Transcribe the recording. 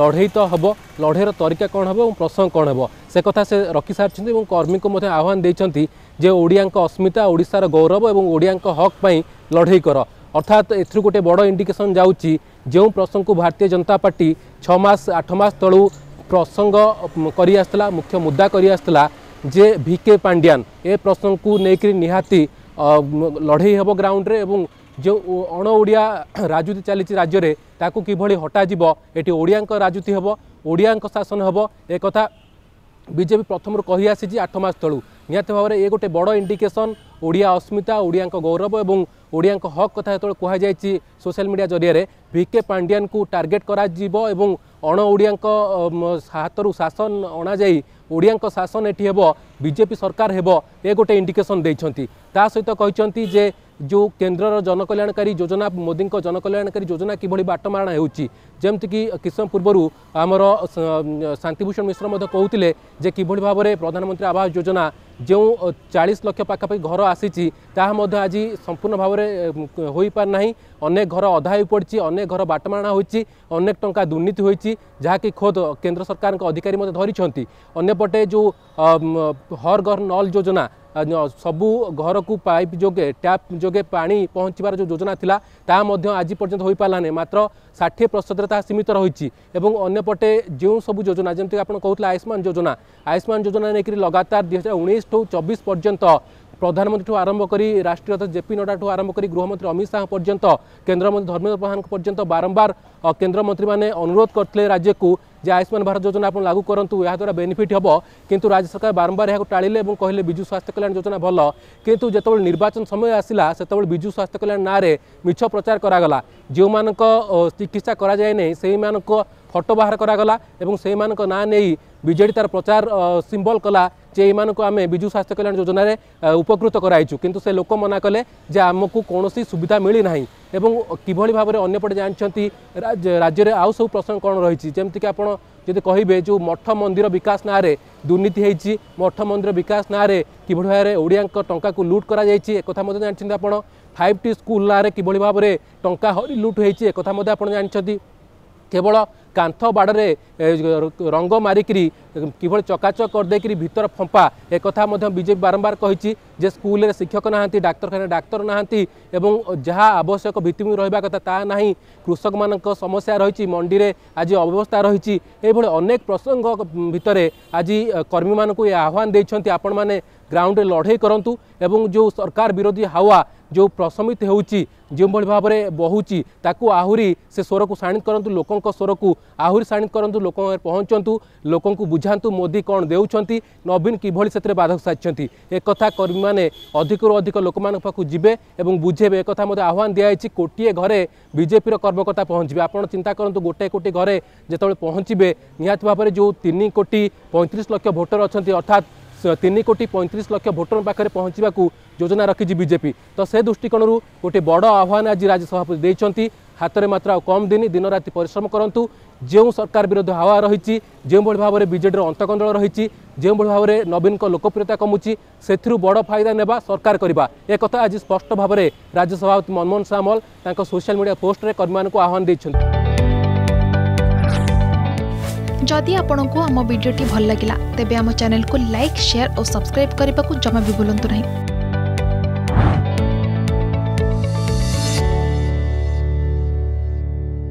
ଲଢ଼େଇ ତ ହେବ ଲଢ଼େଇର ତରିକା କ'ଣ ହେବ ଏବଂ ପ୍ରସଙ୍ଗ କ'ଣ ହେବ ସେ କଥା ସେ ରଖିସାରିଛନ୍ତି ଏବଂ କର୍ମୀଙ୍କୁ ମଧ୍ୟ ଆହ୍ୱାନ ଦେଇଛନ୍ତି ଯେ ଓଡ଼ିଆଙ୍କ ଅସ୍ମିତା ଓଡ଼ିଶାର ଗୌରବ ଏବଂ ଓଡ଼ିଆଙ୍କ ହକ୍ ପାଇଁ ଲଢ଼େଇ କର ଅର୍ଥାତ୍ ଏଥିରୁ ଗୋଟିଏ ବଡ଼ ଇଣ୍ଡିକେସନ୍ ଯାଉଛି ଯେଉଁ ପ୍ରସଙ୍ଗକୁ ଭାରତୀୟ ଜନତା ପାର୍ଟି ଛଅ ମାସ ଆଠ ମାସ ତଳୁ ପ୍ରସଙ୍ଗ କରିଆସିଥିଲା ମୁଖ୍ୟ ମୁଦ୍ଦା କରିଆସିଥିଲା ଯେ ଭିକେ ପାଣ୍ଡିଆନ୍ ଏ ପ୍ରସଙ୍ଗକୁ ନେଇକରି ନିହାତି ଲଢ଼େଇ ହେବ ଗ୍ରାଉଣ୍ଡରେ ଏବଂ ଯେଉଁ ଅଣ ଓଡ଼ିଆ ରାଜୁତି ଚାଲିଛି ରାଜ୍ୟରେ ତାକୁ କିଭଳି ହଟାଯିବ ଏଠି ଓଡ଼ିଆଙ୍କ ରାଜୁତି ହେବ ଓଡ଼ିଆଙ୍କ ଶାସନ ହେବ ଏ କଥା ବିଜେପି ପ୍ରଥମରୁ କହିଆସିଛି ଆଠ ମାସ ତଳୁ ନିହାତି ଭାବରେ ଇଏ ଗୋଟେ ବଡ଼ ଇଣ୍ଡିକେସନ୍ ଓଡ଼ିଆ ଅସ୍ମିତା ଓଡ଼ିଆଙ୍କ ଗୌରବ ଏବଂ ଓଡ଼ିଆଙ୍କ ହକ୍ କଥା ଯେତେବେଳେ କୁହାଯାଇଛି ସୋସିଆଲ ମିଡ଼ିଆ ଜରିଆରେ ଭି କେ ପାଣ୍ଡିଆନ୍ଙ୍କୁ ଟାର୍ଗେଟ୍ କରାଯିବ ଏବଂ ଅଣ ଓଡ଼ିଆଙ୍କ ହାତରୁ ଶାସନ ଅଣାଯାଇ ଓଡ଼ିଆଙ୍କ ଶାସନ ଏଠି ହେବ ବିଜେପି ସରକାର ହେବ ଏ ଗୋଟେ ଇଣ୍ଡିକେସନ୍ ଦେଇଛନ୍ତି ତା ସହିତ କହିଛନ୍ତି ଯେ जो केन्द्र जनकल्याणकारी योजना मोदी जनकल्याणकारी योजना किभली बाटमारणा होमती किसम पूर्व आमर शांतिभूषण मिश्र कहते कि भाव में प्रधानमंत्री आवास योजना जो चालीस लक्ष पाखापा घर आसी आज संपूर्ण भाव में हो पारिना अनेक घर अधा हो पड़ी अनेक घर बाटमारणा होनेक टा दुर्नीति जहाँकि खोद केन्द्र सरकार अधिकारी धरी अंपटे जो हर घर नल योजना ସବୁ ଘରକୁ ପାଇପ୍ ଯୋଗେ ଟ୍ୟାପ୍ ଯୋଗେ ପାଣି ପହଞ୍ଚିବାର ଯେଉଁ ଯୋଜନା ଥିଲା ତାହା ମଧ୍ୟ ଆଜି ପର୍ଯ୍ୟନ୍ତ ହୋଇପାରିଲାନି ମାତ୍ର ଷାଠିଏ ପ୍ରତିଶତରେ ତାହା ସୀମିତ ରହିଛି ଏବଂ ଅନ୍ୟପଟେ ଯେଉଁ ସବୁ ଯୋଜନା ଯେମିତି ଆପଣ କହୁଥିଲେ ଆୟୁଷ୍ମାନ ଯୋଜନା ଆୟୁଷ୍ମାନ ଯୋଜନା ନେଇକରି ଲଗାତାର ଦୁଇ ହଜାର ଉଣେଇଶଠୁ ଚବିଶ ପର୍ଯ୍ୟନ୍ତ ପ୍ରଧାନମନ୍ତ୍ରୀଠୁ ଆରମ୍ଭ କରି ରାଷ୍ଟ୍ରୀୟ ଅଧ୍ୟକ୍ଷ ଜେପି ନଡ୍ଡାଠୁ ଆରମ୍ଭ କରି ଗୃହମନ୍ତ୍ରୀ ଅମିତ ଶାହା ପର୍ଯ୍ୟନ୍ତ କେନ୍ଦ୍ରମନ୍ତ୍ରୀ ଧର୍ମେନ୍ଦ୍ର ପ୍ରଧାନଙ୍କ ପର୍ଯ୍ୟନ୍ତ ବାରମ୍ବାର କେନ୍ଦ୍ରମନ୍ତ୍ରୀମାନେ ଅନୁରୋଧ କରିଥିଲେ ରାଜ୍ୟକୁ যে আয়ুষ্মান ভারত যোজনা আপনার লাগু করতু এদ্বারা বেনিফিট হব কিন্তু রাজ্য সরকার বারম্বার এখন টাড়িলে এবং কহিলেন বিজু স্বাস্থ্য কল্যাণ যোজনা ভাল কিন্তু যেতবে নির্বাচন সময় আসিলা সেতবে বিজু স্বাস্থ্য কল্যাণ নাঁরে মিছ প্রচার করাগলা যে চিকিৎসা করা যায় না সেই ফটো বাহার করাগলা এবং সেই না নেই বিজেডি তার প্রচার সিম্বল কলা যে এই আমি বিজু স্বাস্থ্য কল্যাণ যোজনার উপকৃত করাইছু কিন্তু সে লোক মনা কলে যে আমি কৌশি সুবিধা মিলি না এবং কিভাবে ভাবে অন্যপটে জাঁচান রাজ্যের আউ সব প্রসঙ্গ কম রয়েছে যেমি আপনার যদি কহবে যে মঠ মন্দির বিকাশ না দুর্নীতি হয়েছি মঠ মন্দির বিকাশ না কিভাবে ভাবে ওড়িয়া টঙ্কা লুট করা যাই একথা জাঁচান আপনার ফাইভ টি স্কুল না কিভাবে ভাবে টঙ্কা হরি লুট হয়েছে একথা আপনার জাঁচান কেবল କାନ୍ଥ ବାଡ଼ରେ ରଙ୍ଗ ମାରିକିରି କିଭଳି ଚକାଚକ କରିଦେଇକିରି ভিতর ফম্পা ଏକଥା ମଧ୍ୟ ବିଜେପି ବାରମ୍ବାର କହିଛି जे स्कूल शिक्षक ना डाक्तखाना डाक्तर नहाँ जहाँ आवश्यक भित्तिमि रहा कथा ता कृषक मान समस्या रही मंडी आज अव्यवस्था रही अनेक प्रसंग भितर आज कर्मी मानक आह्वान दे आपण मैंने ग्राउंड में लड़े करूँ एवं जो सरकार विरोधी हावा जो प्रशमित हो भाव में बहुत आहरी से स्वर को साणित करूँ लोक स्वर को आहरी साणित करूँ लोक पहुँचतु लोक बुझातु मोदी कौन दे नवीन किभली से बाधक साजिंट एक कर्मी ସେମାନେ ଅଧିକରୁ ଅଧିକ ଲୋକମାନଙ୍କ ପାଖକୁ ଯିବେ ଏବଂ ବୁଝେଇବେ ଏକଥା ମଧ୍ୟ ଆହ୍ୱାନ ଦିଆଯାଇଛି କୋଟିଏ ଘରେ ବିଜେପିର କର୍ମକର୍ତ୍ତା ପହଞ୍ଚିବେ ଆପଣ ଚିନ୍ତା କରନ୍ତୁ ଗୋଟିଏ କୋଟି ଘରେ ଯେତେବେଳେ ପହଞ୍ଚିବେ ନିହାତି ଭାବରେ ଯେଉଁ ତିନି କୋଟି ପଇଁତିରିଶ ଲକ୍ଷ ଭୋଟର ଅଛନ୍ତି ଅର୍ଥାତ୍ ତିନି କୋଟି ପଇଁତିରିଶ ଲକ୍ଷ ଭୋଟରଙ୍କ ପାଖରେ ପହଞ୍ଚିବାକୁ ଯୋଜନା ରଖିଛି ବିଜେପି ତ ସେ ଦୃଷ୍ଟିକୋଣରୁ ଗୋଟିଏ ବଡ଼ ଆହ୍ୱାନ ଆଜି ରାଜ୍ୟ ସଭାପତି ଦେଇଛନ୍ତି ହାତରେ ମାତ୍ର ଆଉ କମ୍ ଦିନ ଦିନରାତି ପରିଶ୍ରମ କରନ୍ତୁ ଯେଉଁ ସରକାର ବିରୋଧ ହାୱା ରହିଛି ଯେଉଁଭଳି ଭାବରେ ବିଜେଡ଼ିର ଅନ୍ତକନ୍ଦଳ ରହିଛି ଯେଉଁଭଳି ଭାବରେ ନବୀନଙ୍କ ଲୋକପ୍ରିୟତା କମୁଛି ସେଥିରୁ ବଡ଼ ଫାଇଦା ନେବା ସରକାର କରିବା ଏକଥା ଆଜି ସ୍ପଷ୍ଟ ଭାବରେ ରାଜ୍ୟ ସଭାପତି ମନମୋହନ ସାମଲ ତାଙ୍କ ସୋସିଆଲ ମିଡ଼ିଆ ପୋଷ୍ଟରେ କର୍ମୀମାନଙ୍କୁ ଆହ୍ୱାନ ଦେଇଛନ୍ତି ଯଦି ଆପଣଙ୍କୁ ଆମ ଭିଡ଼ିଓଟି ଭଲ ଲାଗିଲା ତେବେ ଆମ ଚ୍ୟାନେଲକୁ ଲାଇକ୍ ସେୟାର ଓ ସବସ୍କ୍ରାଇବ୍ କରିବାକୁ ଜମା ବି ଭୁଲନ୍ତୁ ନାହିଁ